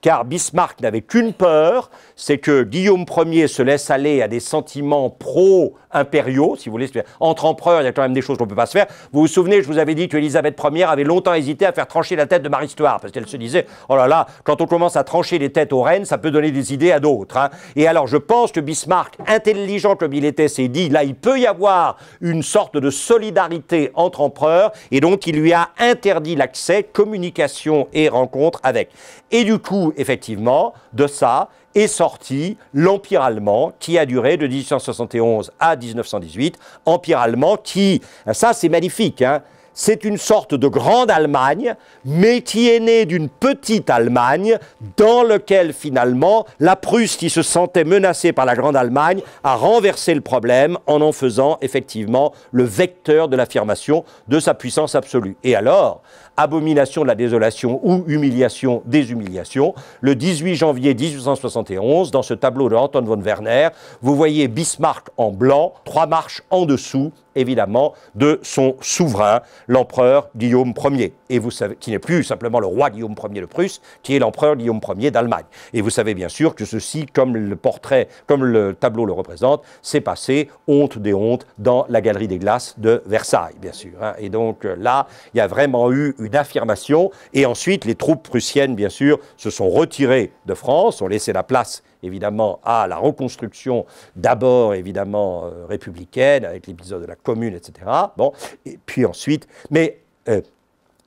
Car Bismarck n'avait qu'une peur, c'est que Guillaume Ier se laisse aller à des sentiments pro-impériaux, si vous voulez. Entre empereurs, il y a quand même des choses qu'on ne peut pas se faire. Vous vous souvenez, je vous avais dit qu'Elisabeth Ier avait longtemps hésité à faire trancher la tête de Marie histoire parce qu'elle se disait, oh là là, quand on commence à trancher les têtes aux reines, ça peut donner des idées à d'autres. Hein. Et alors, je pense que Bismarck, intelligent comme il était, s'est dit, là, il peut y avoir une sorte de solidarité entre empereurs, et donc il lui a interdit l'accès, communication et rencontre avec. Et du coup, effectivement, de ça, est sorti l'Empire allemand qui a duré de 1871 à 1918. Empire allemand qui, ça c'est magnifique, hein, c'est une sorte de grande Allemagne, mais qui est née d'une petite Allemagne, dans laquelle finalement la Prusse, qui se sentait menacée par la grande Allemagne, a renversé le problème en en faisant effectivement le vecteur de l'affirmation de sa puissance absolue. Et alors, abomination de la désolation ou humiliation des humiliations, le 18 janvier 1871, dans ce tableau de Anton von Werner, vous voyez Bismarck en blanc, trois marches en dessous, évidemment de son souverain, l'empereur Guillaume Ier savez, qui n'est plus simplement le roi Guillaume Ier de Prusse, qui est l'empereur Guillaume Ier d'Allemagne. Et vous savez bien sûr que ceci, comme le portrait, comme le tableau le représente, s'est passé, honte des hontes, dans la Galerie des Glaces de Versailles, bien sûr. Hein. Et donc euh, là, il y a vraiment eu une affirmation, et ensuite les troupes prussiennes, bien sûr, se sont retirées de France, ont laissé la place évidemment à la reconstruction d'abord évidemment euh, républicaine avec l'épisode de la commune etc bon et puis ensuite mais euh,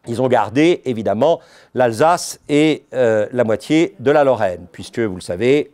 ils ont gardé, évidemment, l'Alsace et euh, la moitié de la Lorraine, puisque, vous le savez,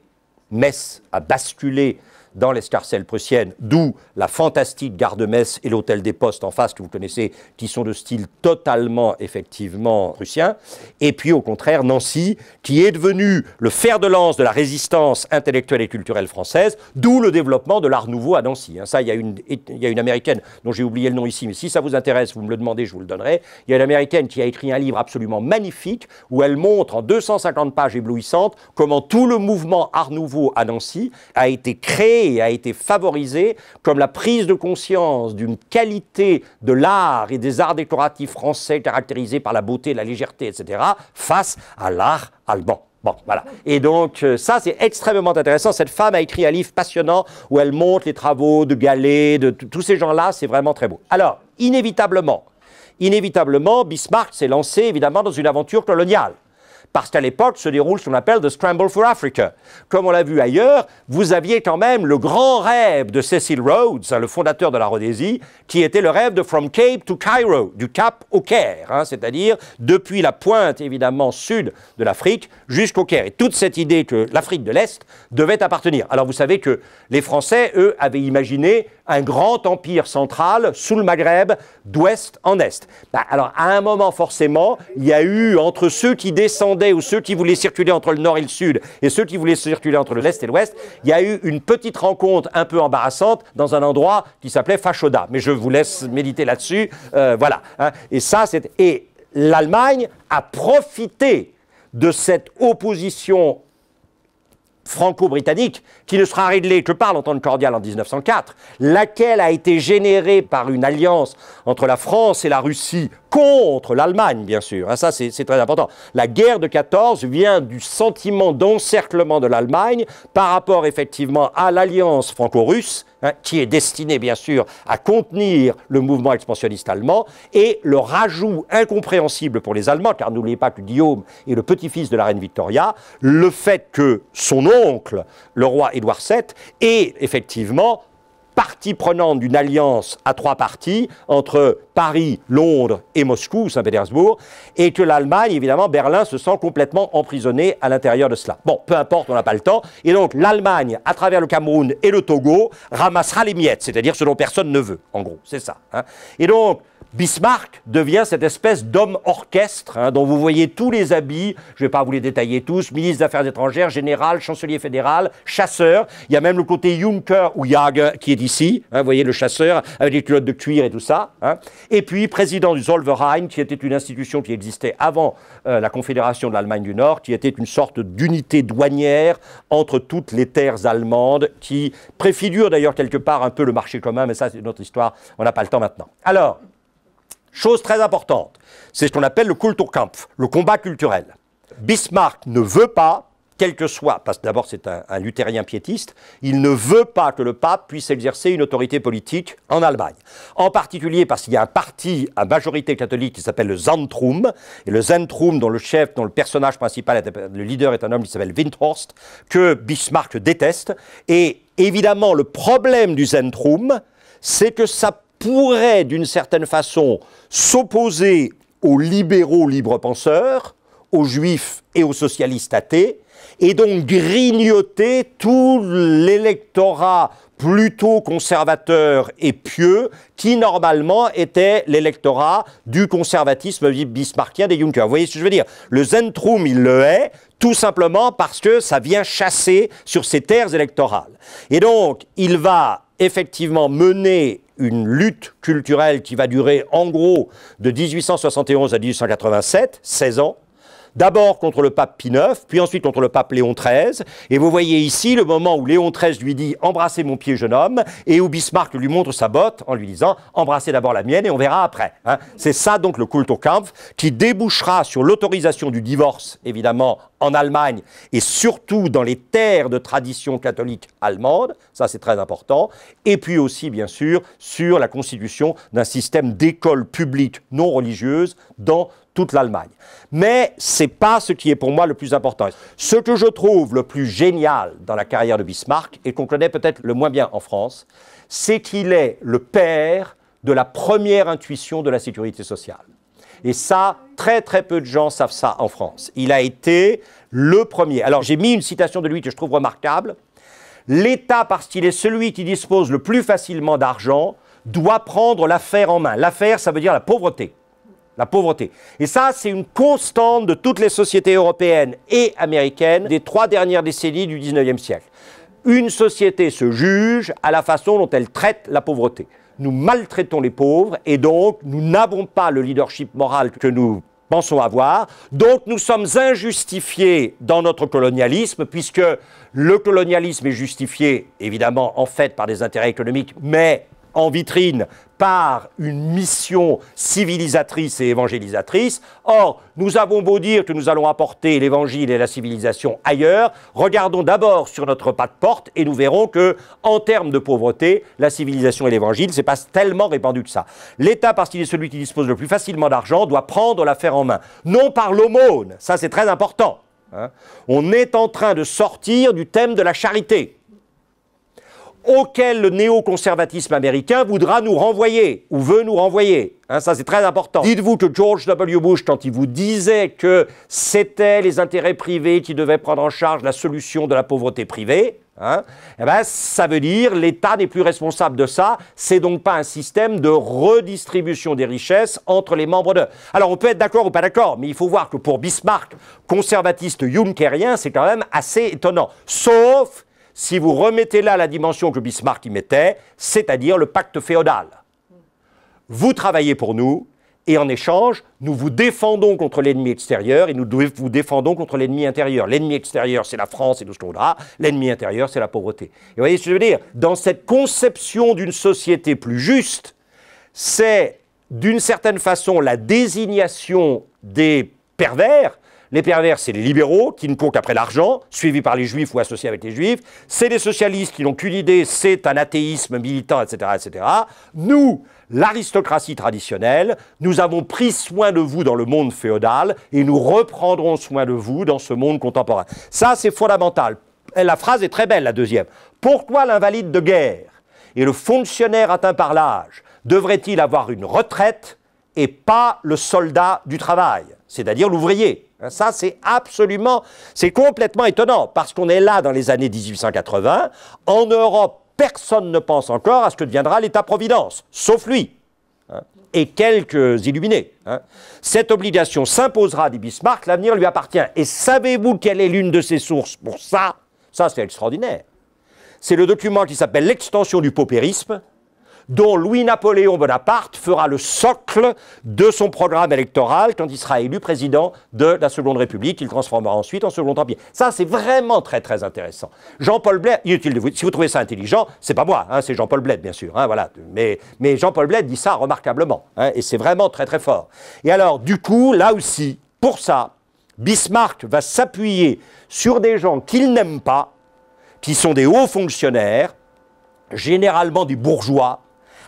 Metz a basculé dans l'escarcelle prussienne, d'où la fantastique gare de Metz et l'hôtel des Postes en face que vous connaissez, qui sont de style totalement, effectivement, prussien. Et puis, au contraire, Nancy, qui est devenue le fer de lance de la résistance intellectuelle et culturelle française, d'où le développement de l'art nouveau à Nancy. Hein. ça, il y, a une, y a une américaine dont j'ai oublié le nom ici, mais si ça vous intéresse, vous me le demandez, je vous le donnerai. Il y a une américaine qui a écrit un livre absolument magnifique où elle montre en 250 pages éblouissantes comment tout le mouvement art nouveau à Nancy a été créé a été favorisée comme la prise de conscience d'une qualité de l'art et des arts décoratifs français caractérisés par la beauté, la légèreté, etc., face à l'art allemand. Bon, voilà. Et donc, euh, ça, c'est extrêmement intéressant. Cette femme a écrit un livre passionnant où elle montre les travaux de Galet, de tous ces gens-là. C'est vraiment très beau. Alors, inévitablement, inévitablement, Bismarck s'est lancé, évidemment, dans une aventure coloniale parce qu'à l'époque se déroule ce qu'on appelle The Scramble for Africa. Comme on l'a vu ailleurs, vous aviez quand même le grand rêve de Cecil Rhodes, hein, le fondateur de la Rhodésie, qui était le rêve de From Cape to Cairo, du Cap au Caire, hein, c'est-à-dire depuis la pointe évidemment sud de l'Afrique jusqu'au Caire. Et toute cette idée que l'Afrique de l'Est devait appartenir. Alors vous savez que les Français, eux, avaient imaginé un grand empire central sous le Maghreb, d'ouest en est. Bah, alors, à un moment, forcément, il y a eu entre ceux qui descendaient ou ceux qui voulaient circuler entre le nord et le sud et ceux qui voulaient circuler entre l'est et l'ouest, il y a eu une petite rencontre un peu embarrassante dans un endroit qui s'appelait Fachoda. Mais je vous laisse méditer là-dessus. Euh, voilà. Hein. Et ça, c'est. Et l'Allemagne a profité de cette opposition franco-britannique, qui ne sera réglée que par l'entente cordiale en 1904, laquelle a été générée par une alliance entre la France et la Russie contre l'Allemagne, bien sûr. Ah, ça, c'est très important. La guerre de 14 vient du sentiment d'encerclement de l'Allemagne par rapport effectivement à l'alliance franco-russe, hein, qui est destinée, bien sûr, à contenir le mouvement expansionniste allemand, et le rajout incompréhensible pour les Allemands, car n'oubliez pas que Guillaume est le petit-fils de la reine Victoria, le fait que son oncle, le roi Édouard VII, est effectivement partie prenante d'une alliance à trois parties entre Paris, Londres et Moscou, Saint-Pétersbourg, et que l'Allemagne, évidemment, Berlin se sent complètement emprisonnée à l'intérieur de cela. Bon, peu importe, on n'a pas le temps. Et donc l'Allemagne, à travers le Cameroun et le Togo, ramassera les miettes, c'est-à-dire ce dont personne ne veut, en gros, c'est ça. Hein. Et donc Bismarck devient cette espèce d'homme orchestre hein, dont vous voyez tous les habits, je ne vais pas vous les détailler tous, ministre des Affaires étrangères, général, chancelier fédéral, chasseur, il y a même le côté Juncker ou Jager qui est ici, hein, vous voyez le chasseur avec les culottes de cuir et tout ça, hein. et puis président du Zollverein qui était une institution qui existait avant euh, la Confédération de l'Allemagne du Nord, qui était une sorte d'unité douanière entre toutes les terres allemandes qui préfigure d'ailleurs quelque part un peu le marché commun, mais ça c'est une autre histoire, on n'a pas le temps maintenant. Alors, Chose très importante, c'est ce qu'on appelle le Kulturkampf, le combat culturel. Bismarck ne veut pas, quel que soit, parce d'abord c'est un, luthérien piétiste, il ne veut pas que le pape puisse exercer une autorité politique en Allemagne. En particulier parce qu'il y a un parti à majorité catholique qui s'appelle le Zentrum, et le Zentrum dont le chef, dont le personnage principal, le leader est un homme qui s'appelle Windhorst, que Bismarck déteste, et évidemment le problème du Zentrum, c'est que ça pourrait d'une certaine façon s'opposer aux libéraux libre penseurs, aux juifs et aux socialistes athées, et donc grignoter tout l'électorat plutôt conservateur et pieux qui normalement était l'électorat du conservatisme bismarckien des Juncker. Vous voyez ce que je veux dire Le Zentrum, il le est, tout simplement parce que ça vient chasser sur ses terres électorales. Et donc, il va effectivement mener une lutte culturelle qui va durer en gros de 1871 à 1887, 16 ans, d'abord contre le pape Pie IX, puis ensuite contre le pape Léon XIII. Et vous voyez ici le moment où Léon XIII lui dit Embrassez mon pied, jeune homme, et où Bismarck lui montre sa botte en lui disant Embrassez d'abord la mienne et on verra après. Hein. C'est ça donc le Kulturkampf qui débouchera sur l'autorisation du divorce, évidemment, en Allemagne et surtout dans les terres de tradition catholique allemande, ça c'est très important, et puis aussi bien sûr sur la constitution d'un système d'école publique non religieuse dans toute l'Allemagne. Mais ce n'est pas ce qui est pour moi le plus important. Ce que je trouve le plus génial dans la carrière de Bismarck et qu'on connaît peut-être le moins bien en France, c'est qu'il est le père de la première intuition de la sécurité sociale. Et ça, très très peu de gens savent ça en France. Il a été le premier. Alors j'ai mis une citation de lui que je trouve remarquable. L'État, parce qu'il est celui qui dispose le plus facilement d'argent, doit prendre l'affaire en main. L'affaire, ça veut dire la pauvreté. La pauvreté. Et ça, c'est une constante de toutes les sociétés européennes et américaines des trois dernières décennies du 19e siècle. Une société se juge à la façon dont elle traite la pauvreté nous maltraitons les pauvres et donc nous n'avons pas le leadership moral que nous pensons avoir. Donc nous sommes injustifiés dans notre colonialisme, puisque le colonialisme est justifié évidemment en fait par des intérêts économiques, mais en vitrine par une mission civilisatrice et évangélisatrice. Or, nous avons beau dire que nous allons apporter l'évangile et la civilisation ailleurs, regardons d'abord sur notre pas de porte et nous verrons que, en termes de pauvreté, la civilisation et l'évangile, c'est pas tellement répandu que ça. L'État, parce qu'il est celui qui dispose le plus facilement d'argent, doit prendre l'affaire en main. Non par l'aumône, ça c'est très important. Hein. On est en train de sortir du thème de la charité auquel le néoconservatisme américain voudra nous renvoyer, ou veut nous renvoyer. Hein, ça, c'est très important. Dites-vous que George W. Bush, quand il vous disait que c'était les intérêts privés qui devaient prendre en charge la solution de la pauvreté privée, hein, eh ben, ça veut dire l'État n'est plus responsable de ça. C'est donc pas un système de redistribution des richesses entre les membres de. Alors, on peut être d'accord ou pas d'accord, mais il faut voir que pour Bismarck, conservatiste junckerien, c'est quand même assez étonnant. Sauf si vous remettez là la dimension que Bismarck y mettait, c'est-à-dire le pacte féodal. Vous travaillez pour nous, et en échange, nous vous défendons contre l'ennemi extérieur et nous vous défendons contre l'ennemi intérieur. L'ennemi extérieur, c'est la France et tout ce qu'on L'ennemi intérieur, c'est la pauvreté. vous voyez ce que je veux dire Dans cette conception d'une société plus juste, c'est d'une certaine façon la désignation des pervers les pervers, c'est les libéraux qui ne courent qu'après l'argent, suivis par les juifs ou associés avec les juifs. C'est les socialistes qui n'ont qu'une idée, c'est un athéisme militant, etc. etc. Nous, l'aristocratie traditionnelle, nous avons pris soin de vous dans le monde féodal et nous reprendrons soin de vous dans ce monde contemporain. Ça, c'est fondamental. La phrase est très belle, la deuxième. Pourquoi l'invalide de guerre et le fonctionnaire atteint par l'âge devrait-il avoir une retraite et pas le soldat du travail, c'est-à-dire l'ouvrier Hein, ça, c'est absolument, c'est complètement étonnant, parce qu'on est là dans les années 1880. En Europe, personne ne pense encore à ce que deviendra l'État-providence, sauf lui, hein, et quelques illuminés. Hein. Cette obligation s'imposera, dit Bismarck, l'avenir lui appartient. Et savez-vous quelle est l'une de ses sources pour ça Ça, c'est extraordinaire. C'est le document qui s'appelle L'extension du paupérisme, dont Louis-Napoléon Bonaparte fera le socle de son programme électoral quand il sera élu président de la Seconde République, qu'il transformera ensuite en Second Empire. Ça, c'est vraiment très très intéressant. Jean-Paul Blais, inutile de vous, si vous trouvez ça intelligent, c'est pas moi, hein, c'est Jean-Paul Bled, bien sûr. Hein, voilà. Mais, Jean-Paul Bled dit ça remarquablement, hein, et c'est vraiment très très fort. Et alors, du coup, là aussi, pour ça, Bismarck va s'appuyer sur des gens qu'il n'aime pas, qui sont des hauts fonctionnaires, généralement des bourgeois,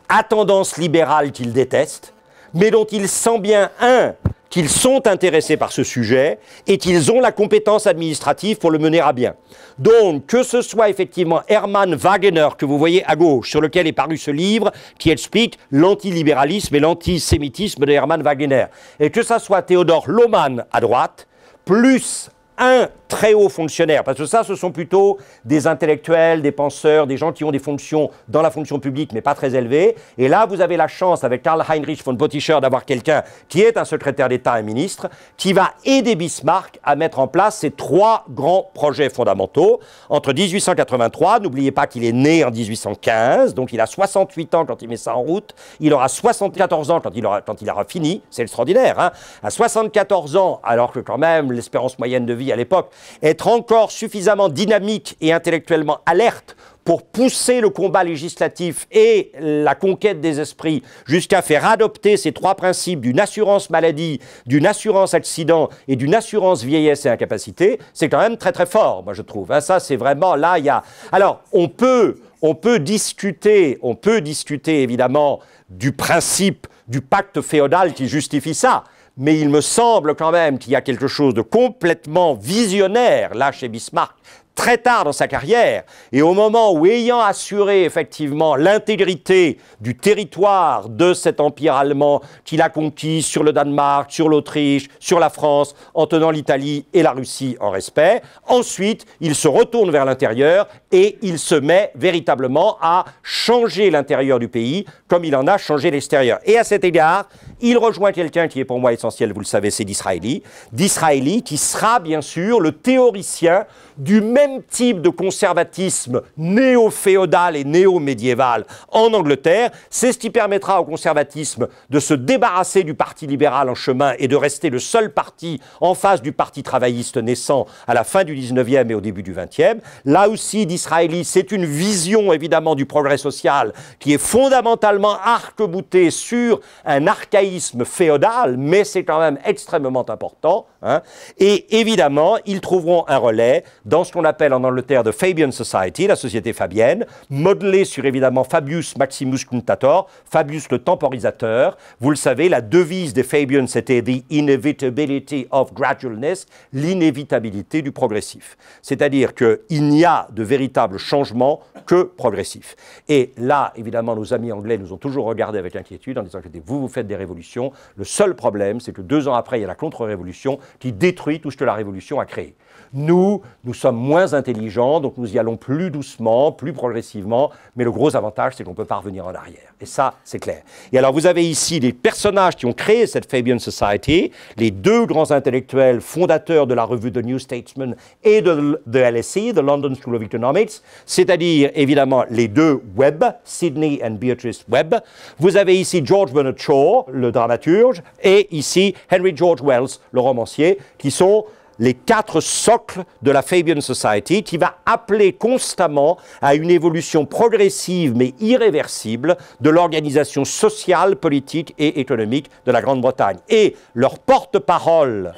à tendance libérale qu'ils détestent, mais dont ils sent bien, un, qu'ils sont intéressés par ce sujet et qu'ils ont la compétence administrative pour le mener à bien. Donc, que ce soit effectivement Hermann Wagener, que vous voyez à gauche, sur lequel est paru ce livre qui explique l'antilibéralisme et l'antisémitisme de Hermann Wagener, et que ce soit Théodore Lohmann à droite, plus un très hauts fonctionnaires, parce que ça, ce sont plutôt des intellectuels, des penseurs, des gens qui ont des fonctions dans la fonction publique, mais pas très élevées. Et là, vous avez la chance, avec Karl Heinrich von Bottischer, d'avoir quelqu'un qui est un secrétaire d'État, un ministre, qui va aider Bismarck à mettre en place ces trois grands projets fondamentaux. Entre 1883, n'oubliez pas qu'il est né en 1815, donc il a 68 ans quand il met ça en route, il aura 74 ans quand il aura, quand il aura fini, c'est extraordinaire, hein à 74 ans, alors que quand même l'espérance moyenne de vie à l'époque être encore suffisamment dynamique et intellectuellement alerte pour pousser le combat législatif et la conquête des esprits jusqu'à faire adopter ces trois principes d'une assurance maladie, d'une assurance accident et d'une assurance vieillesse et incapacité, c'est quand même très très fort, moi je trouve. Hein. ça, c'est vraiment là, il y a. Alors, on peut, on peut discuter, on peut discuter évidemment du principe du pacte féodal qui justifie ça mais il me semble quand même qu'il y a quelque chose de complètement visionnaire là chez Bismarck, très tard dans sa carrière, et au moment où, ayant assuré effectivement l'intégrité du territoire de cet empire allemand qu'il a conquis sur le Danemark, sur l'Autriche, sur la France, en tenant l'Italie et la Russie en respect, ensuite il se retourne vers l'intérieur et il se met véritablement à changer l'intérieur du pays, comme il en a changé l'extérieur. Et à cet égard, il rejoint quelqu'un qui est pour moi essentiel, vous le savez, c'est Disraeli. Disraeli qui sera bien sûr le théoricien du même type de conservatisme néo-féodal et néo-médiéval en Angleterre. C'est ce qui permettra au conservatisme de se débarrasser du Parti libéral en chemin et de rester le seul parti en face du Parti travailliste naissant à la fin du 19e et au début du 20e. Là aussi, Disraeli, c'est une vision évidemment du progrès social qui est fondamentale arc-bouté sur un archaïsme féodal, mais c'est quand même extrêmement important. Hein. Et évidemment, ils trouveront un relais dans ce qu'on appelle en Angleterre de Fabian Society, la société fabienne, modelée sur évidemment Fabius Maximus Cuntator, Fabius le temporisateur. Vous le savez, la devise des Fabians, c'était The Inevitability of Gradualness, l'inévitabilité du progressif. C'est-à-dire qu'il n'y a de véritable changement que progressif. Et là, évidemment, nos amis anglais nous nous ont toujours regardé avec inquiétude en disant que vous, vous faites des révolutions. Le seul problème, c'est que deux ans après, il y a la contre-révolution qui détruit tout ce que la révolution a créé. Nous, nous sommes moins intelligents, donc nous y allons plus doucement, plus progressivement, mais le gros avantage, c'est qu'on peut pas revenir en arrière. Et ça, c'est clair. Et alors, vous avez ici les personnages qui ont créé cette Fabian Society, les deux grands intellectuels fondateurs de la revue The New Statesman et de, de e, The London School of Economics, c'est-à-dire, évidemment, les deux Webb, Sidney et Beatrice Webb. Vous avez ici George Bernard Shaw, le dramaturge, et ici Henry George Wells, le romancier, qui sont les quatre socles de la Fabian Society, qui va appeler constamment à une évolution progressive mais irréversible de l'organisation sociale, politique et économique de la Grande-Bretagne. Et leur porte-parole,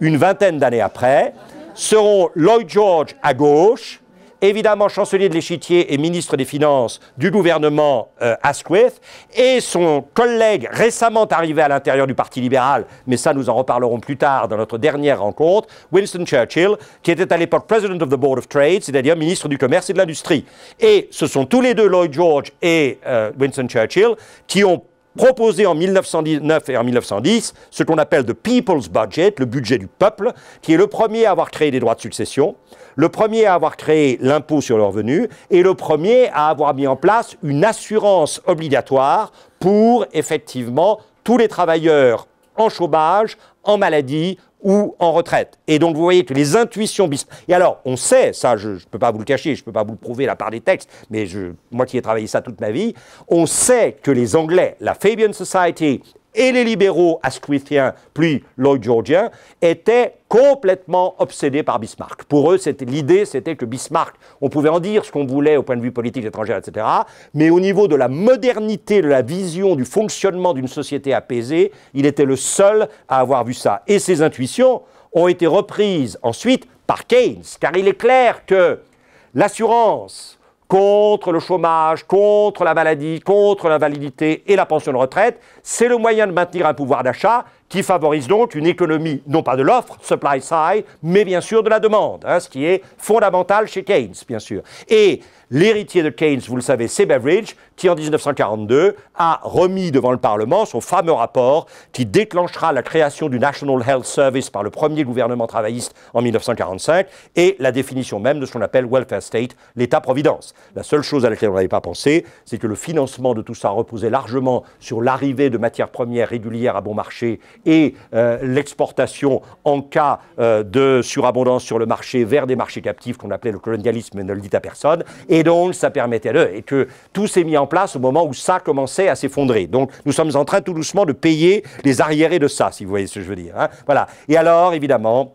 une vingtaine d'années après, seront Lloyd George à gauche, évidemment chancelier de l'échiquier et ministre des Finances du gouvernement euh, Asquith, et son collègue récemment arrivé à l'intérieur du Parti libéral, mais ça nous en reparlerons plus tard dans notre dernière rencontre, Winston Churchill, qui était à l'époque President of the Board of Trade, c'est-à-dire ministre du Commerce et de l'Industrie. Et ce sont tous les deux, Lloyd George et euh, Winston Churchill, qui ont proposé en 1919 et en 1910 ce qu'on appelle le People's Budget, le budget du peuple, qui est le premier à avoir créé des droits de succession, le premier à avoir créé l'impôt sur le revenu et le premier à avoir mis en place une assurance obligatoire pour effectivement tous les travailleurs en chômage, en maladie, ou en retraite. Et donc vous voyez que les intuitions... Et alors, on sait, ça je ne peux pas vous le cacher, je ne peux pas vous le prouver la part des textes, mais moi qui ai travaillé ça toute ma vie, on sait que les Anglais, la Fabian Society et les libéraux asquithiens, puis Lloyd Georgien, étaient complètement obsédés par Bismarck. Pour eux, l'idée, c'était que Bismarck, on pouvait en dire ce qu'on voulait au point de vue politique étrangère, etc., mais au niveau de la modernité, de la vision, du fonctionnement d'une société apaisée, il était le seul à avoir vu ça. Et ses intuitions ont été reprises ensuite par Keynes, car il est clair que l'assurance contre le chômage, contre la maladie, contre l'invalidité et la pension de retraite. C'est le moyen de maintenir un pouvoir d'achat qui favorise donc une économie, non pas de l'offre, supply side, mais bien sûr de la demande, hein, ce qui est fondamental chez Keynes, bien sûr. Et l'héritier de Keynes, vous le savez, c'est Beveridge, qui en 1942 a remis devant le Parlement son fameux rapport qui déclenchera la création du National Health Service par le premier gouvernement travailliste en 1945 et la définition même de ce qu'on appelle welfare state, l'État-providence. La seule chose à laquelle on n'avait pas pensé, c'est que le financement de tout ça reposait largement sur l'arrivée de matières premières régulières à bon marché et euh, l'exportation en cas euh, de surabondance sur le marché vers des marchés captifs qu'on appelait le colonialisme, mais ne le dit à personne. Et donc, ça permettait de, et que tout s'est mis en place au moment où ça commençait à s'effondrer. Donc nous sommes en train tout doucement de payer les arriérés de ça, si vous voyez ce que je veux dire. Hein. Voilà. Et alors, évidemment,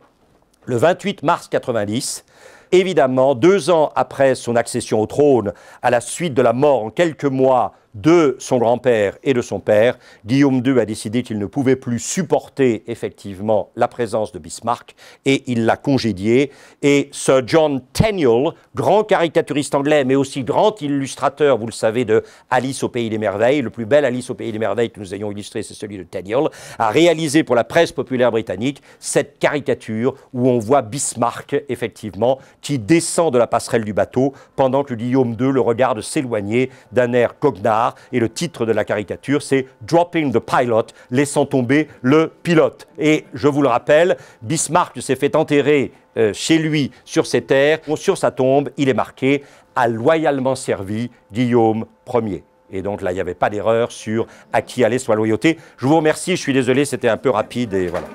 le 28 mars 90, évidemment, deux ans après son accession au trône, à la suite de la mort en quelques mois de son grand-père et de son père, Guillaume II a décidé qu'il ne pouvait plus supporter effectivement la présence de Bismarck et il l'a congédié. Et Sir John Tenniel, grand caricaturiste anglais, mais aussi grand illustrateur, vous le savez, de Alice au Pays des Merveilles, le plus bel Alice au Pays des Merveilles que nous ayons illustré, c'est celui de Tenniel, a réalisé pour la presse populaire britannique cette caricature où on voit Bismarck, effectivement, qui descend de la passerelle du bateau pendant que Guillaume II le regarde s'éloigner d'un air cognard et le titre de la caricature, c'est Dropping the Pilot, laissant tomber le pilote. Et je vous le rappelle, Bismarck s'est fait enterrer euh, chez lui, sur ses terres. Sur sa tombe, il est marqué a loyalement servi Guillaume Ier. Et donc là, il n'y avait pas d'erreur sur à qui allait soit loyauté. Je vous remercie, je suis désolé, c'était un peu rapide et voilà.